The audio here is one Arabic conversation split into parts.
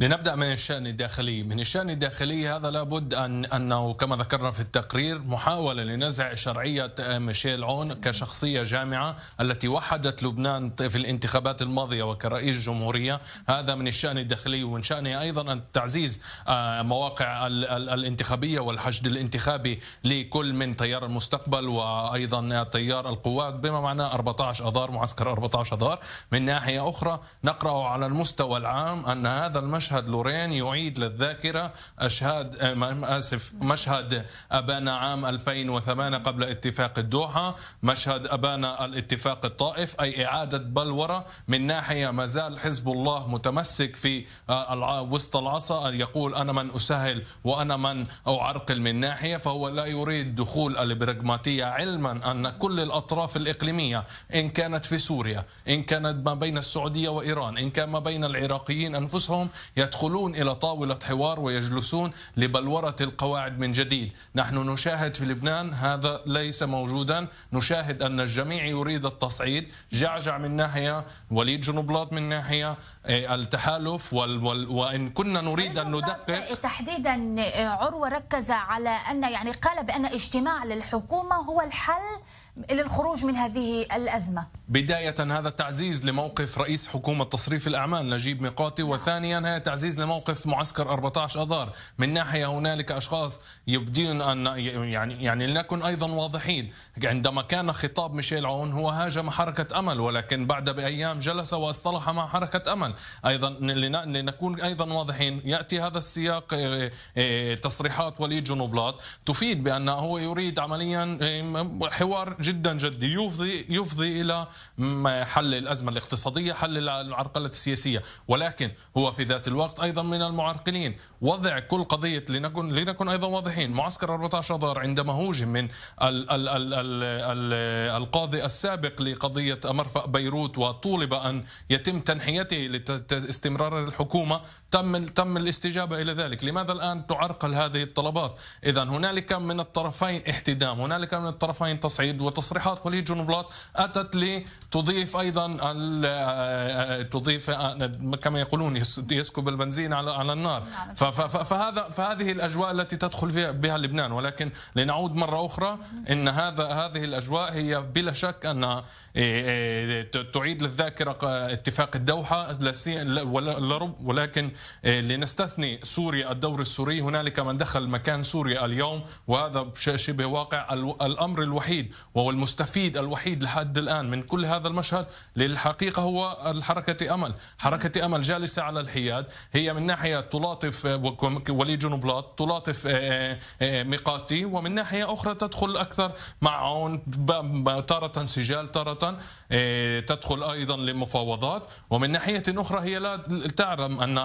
لنبدا من الشان الداخلي، من الشان الداخلي هذا لابد ان انه كما ذكرنا في التقرير محاوله لنزع شرعيه ميشيل عون كشخصيه جامعه التي وحدت لبنان في الانتخابات الماضيه وكرئيس جمهوريه، هذا من الشان الداخلي ومن شانه ايضا ان تعزيز آه، مواقع الانتخابيه والحشد الانتخابي لكل من تيار المستقبل وايضا تيار القوات بما معناه 14 اذار معسكر 14 اذار، من ناحيه اخرى نقرا على المستوى العام ان هذا المشهد مشهد لورين يعيد للذاكرة أشهاد آه، آسف مشهد أبانا عام 2008 قبل اتفاق الدوحة مشهد أبانا الاتفاق الطائف أي إعادة بلورة من ناحية ما زال حزب الله متمسك في آه، وسط العصا يقول أنا من أسهل وأنا من أعرقل من ناحية فهو لا يريد دخول البراغماتية علما أن كل الأطراف الإقليمية إن كانت في سوريا إن كانت ما بين السعودية وإيران إن كان ما بين العراقيين أنفسهم يدخلون إلى طاولة حوار ويجلسون لبلورة القواعد من جديد نحن نشاهد في لبنان هذا ليس موجودا نشاهد أن الجميع يريد التصعيد جعجع من ناحية وليد جنوبلاط من ناحية إيه، التحالف وال وال وإن كنا نريد أن ندقق تحديدا إيه، عروة ركز على أن يعني قال بأن اجتماع للحكومة هو الحل للخروج من هذه الأزمة بداية هذا تعزيز لموقف رئيس حكومة تصريف الأعمال نجيب ميقاتي نعم. وثانيا هي تعزيز لموقف معسكر 14 أذار من ناحية هنالك أشخاص يبدون أن يعني يعني لنكن أيضا واضحين عندما كان خطاب ميشيل عون هو هاجم حركة أمل ولكن بعد بأيام جلس واصطلح مع حركة أمل أيضا لنكون أيضا واضحين يأتي هذا السياق إيه، إيه، تصريحات وليد جنوبلاط تفيد بأنه هو يريد عمليا إيه، حوار جدا جدي يفضي يفضي الى حل الازمه الاقتصاديه، حل العرقله السياسيه، ولكن هو في ذات الوقت ايضا من المعرقلين، وضع كل قضيه لنكن لنكن ايضا واضحين، معسكر 14 اذار عندما هوجم من ال ال ال ال ال القاضي السابق لقضيه مرفأ بيروت وطولب ان يتم تنحيته لاستمرار الحكومه، تم تم الاستجابه الى ذلك، لماذا الان تعرقل هذه الطلبات؟ اذا هنالك من الطرفين احتدام، هنالك من الطرفين تصعيد تصريحات وليد جنبلاط اتت لتضيف ايضا آه، تضيف آه، كما يقولون يسكب البنزين على النار فهذا فهذه الاجواء التي تدخل بها لبنان ولكن لنعود مره اخرى ان هذا هذه الاجواء هي بلا شك انها آه، تعيد للذاكره اتفاق الدوحه ولكن لنستثني سوريا الدور السوري هنالك من دخل مكان سوريا اليوم وهذا شبه واقع الامر الوحيد وهو أو المستفيد الوحيد لحد الآن من كل هذا المشهد للحقيقة هو الحركة أمل حركة أمل جالسة على الحياد هي من ناحية تلاطف ولي جنبلاط تلاطف آه، آه، آه، ميقاتي ومن ناحية أخرى تدخل أكثر مع عون تارة سجال تارة تدخل أيضا لمفاوضات ومن ناحية أخرى هي لا تعلم أن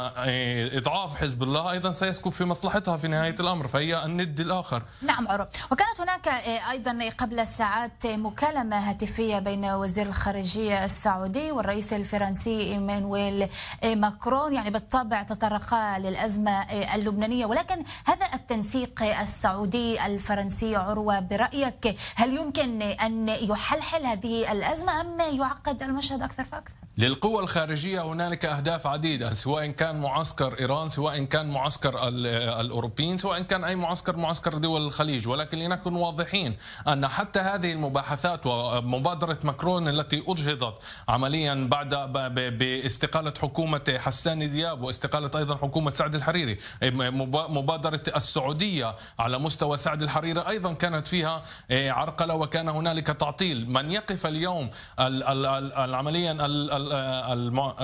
إضعاف حزب الله أيضا سيسكب في مصلحتها في نهاية الأمر فهي الند الآخر نعم عرب وكانت هناك أيضا قبل الساعات وقعت مكالمة هاتفية بين وزير الخارجية السعودي والرئيس الفرنسي إيمانويل ماكرون يعني بالطبع تطرقا للأزمة اللبنانية ولكن هذا التنسيق السعودي الفرنسي عروة برأيك هل يمكن أن يحلحل هذه الأزمة أم يعقد المشهد أكثر فأكثر؟ للقوى الخارجية هنالك أهداف عديدة سواء كان معسكر إيران سواء كان معسكر الأوروبيين سواء كان أي معسكر معسكر دول الخليج ولكن لنكن واضحين أن حتى هذه المباحثات ومبادرة مكرون التي أجهضت عمليا بعد باستقالة حكومة حسان دياب واستقالة أيضا حكومة سعد الحريري مبادرة السعودية على مستوى سعد الحريري أيضا كانت فيها إيه، عرقلة وكان هنالك تعطيل من يقف اليوم عمليا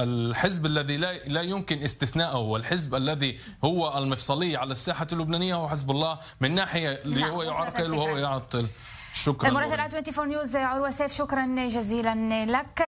الحزب الذي لا يمكن استثناءه والحزب الذي هو المفصلية على الساحة اللبنانية هو حزب الله من ناحية اللي نعم، هو يعرقل وهو يعطل شكرا المراسل 24 نيوز عروة سيف شكرا جزيلا لك